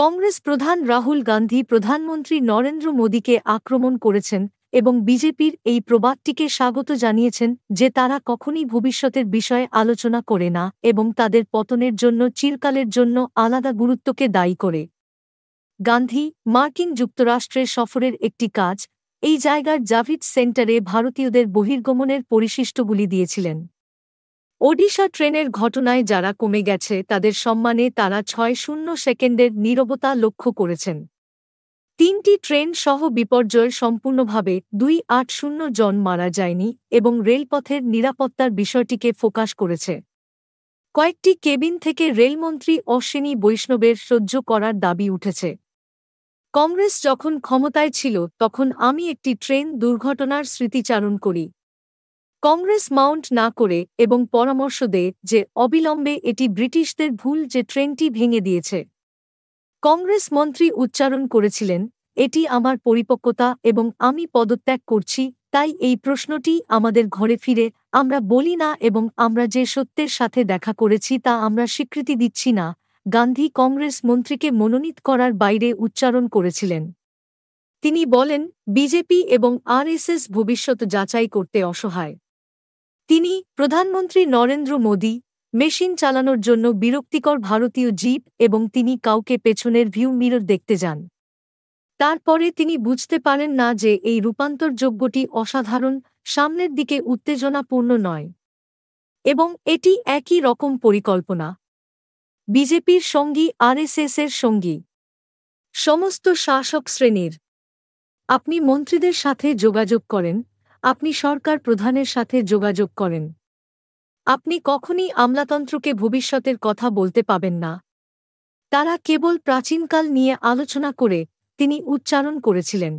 কংগ্রেস প্রধান রাহুল গান্ধী প্রধানমন্ত্রী নরেন্দ্র মোদীকে আক্রমণ করেছেন এবং বিজেপির এই প্রবাদটিকে স্বাগত জানিয়েছেন যে তারা কখনই ভবিষ্যতের বিষয়ে আলোচনা করে না এবং তাদের পতনের জন্য চিরকালের জন্য আলাদা গুরুত্বকে দায়ী করে গান্ধী মার্কিন যুক্তরাষ্ট্রের সফরের একটি কাজ এই জায়গার জাভিড সেন্টারে ভারতীয়দের বহির্গমনের পরিশিষ্টগুলি দিয়েছিলেন ওডিশা ট্রেনের ঘটনায় যারা কমে গেছে তাদের সম্মানে তারা ছয় শূন্য সেকেন্ডের নীরবতা লক্ষ্য করেছেন তিনটি ট্রেন সহ বিপর্যয়ের সম্পূর্ণভাবে দুই আট শূন্য জন মারা যায়নি এবং রেলপথের নিরাপত্তার বিষয়টিকে ফোকাস করেছে কয়েকটি কেবিন থেকে রেলমন্ত্রী অশ্বিনী বৈষ্ণবের সহ্য করার দাবি উঠেছে কংগ্রেস যখন ক্ষমতায় ছিল তখন আমি একটি ট্রেন দুর্ঘটনার স্মৃতিচারণ করি কংগ্রেস মাউন্ট না করে এবং পরামর্শ দেয় যে অবিলম্বে এটি ব্রিটিশদের ভুল যে ট্রেনটি ভেঙে দিয়েছে কংগ্রেস মন্ত্রী উচ্চারণ করেছিলেন এটি আমার পরিপক্কতা এবং আমি পদত্যাগ করছি তাই এই প্রশ্নটি আমাদের ঘরে ফিরে আমরা বলি না এবং আমরা যে সত্যের সাথে দেখা করেছি তা আমরা স্বীকৃতি দিচ্ছি না গান্ধী কংগ্রেস মন্ত্রীকে মনোনীত করার বাইরে উচ্চারণ করেছিলেন তিনি বলেন বিজেপি এবং আরএসএস ভবিষ্যৎ যাচাই করতে অসহায় তিনি প্রধানমন্ত্রী নরেন্দ্র মোদী মেশিন চালানোর জন্য বিরক্তিকর ভারতীয় জীব এবং তিনি কাউকে পেছনের ভিউ মিরর দেখতে যান তারপরে তিনি বুঝতে পারেন না যে এই রূপান্তরযোগ্যটি অসাধারণ সামনের দিকে উত্তেজনাপূর্ণ নয় এবং এটি একই রকম পরিকল্পনা বিজেপির সঙ্গী এস এর সঙ্গী সমস্ত শাসক শ্রেণীর আপনি মন্ত্রীদের সাথে যোগাযোগ করেন আপনি সরকার প্রধানের সাথে যোগাযোগ করেন আপনি কখনই আমলাতন্ত্রকে ভবিষ্যতের কথা বলতে পাবেন না তারা কেবল প্রাচীনকাল নিয়ে আলোচনা করে তিনি উচ্চারণ করেছিলেন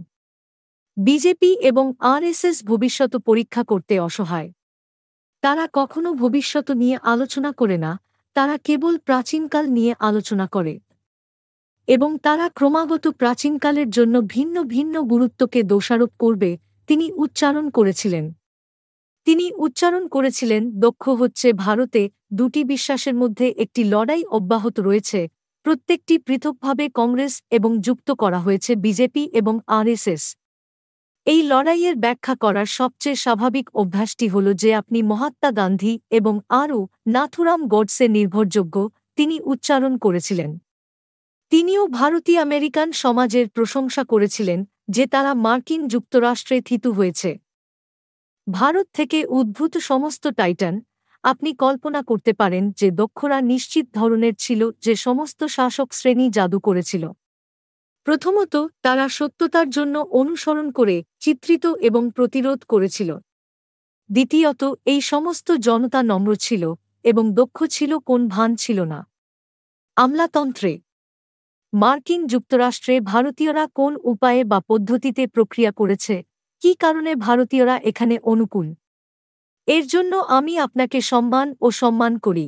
বিজেপি এবং আরএসএস ভবিষ্যত পরীক্ষা করতে অসহায় তারা কখনো ভবিষ্যত নিয়ে আলোচনা করে না তারা কেবল প্রাচীনকাল নিয়ে আলোচনা করে এবং তারা ক্রমাগত প্রাচীনকালের জন্য ভিন্ন ভিন্ন গুরুত্বকে দোষারোপ করবে তিনি উচ্চারণ করেছিলেন তিনি উচ্চারণ করেছিলেন দক্ষ হচ্ছে ভারতে দুটি বিশ্বাসের মধ্যে একটি লড়াই অব্যাহত রয়েছে প্রত্যেকটি পৃথকভাবে কংগ্রেস এবং যুক্ত করা হয়েছে বিজেপি এবং আরএসএস এই লড়াইয়ের ব্যাখ্যা করার সবচেয়ে স্বাভাবিক অভ্যাসটি হল যে আপনি মহাত্মা গান্ধী এবং আরও নাথুরাম গডসে নির্ভরযোগ্য তিনি উচ্চারণ করেছিলেন তিনিও ভারতীয় আমেরিকান সমাজের প্রশংসা করেছিলেন যে তারা মার্কিন যুক্তরাষ্ট্রে থিতু হয়েছে ভারত থেকে উদ্ভূত সমস্ত টাইটান আপনি কল্পনা করতে পারেন যে দক্ষরা নিশ্চিত ধরনের ছিল যে সমস্ত শাসক শ্রেণী জাদু করেছিল প্রথমত তারা সত্যতার জন্য অনুসরণ করে চিত্রিত এবং প্রতিরোধ করেছিল দ্বিতীয়ত এই সমস্ত জনতা নম্র ছিল এবং দক্ষ ছিল কোন ভান ছিল না আমলাতন্ত্রে মার্কিন যুক্তরাষ্ট্রে ভারতীয়রা কোন উপায়ে বা পদ্ধতিতে প্রক্রিয়া করেছে কি কারণে ভারতীয়রা এখানে অনুকূল এর জন্য আমি আপনাকে সম্মান ও সম্মান করি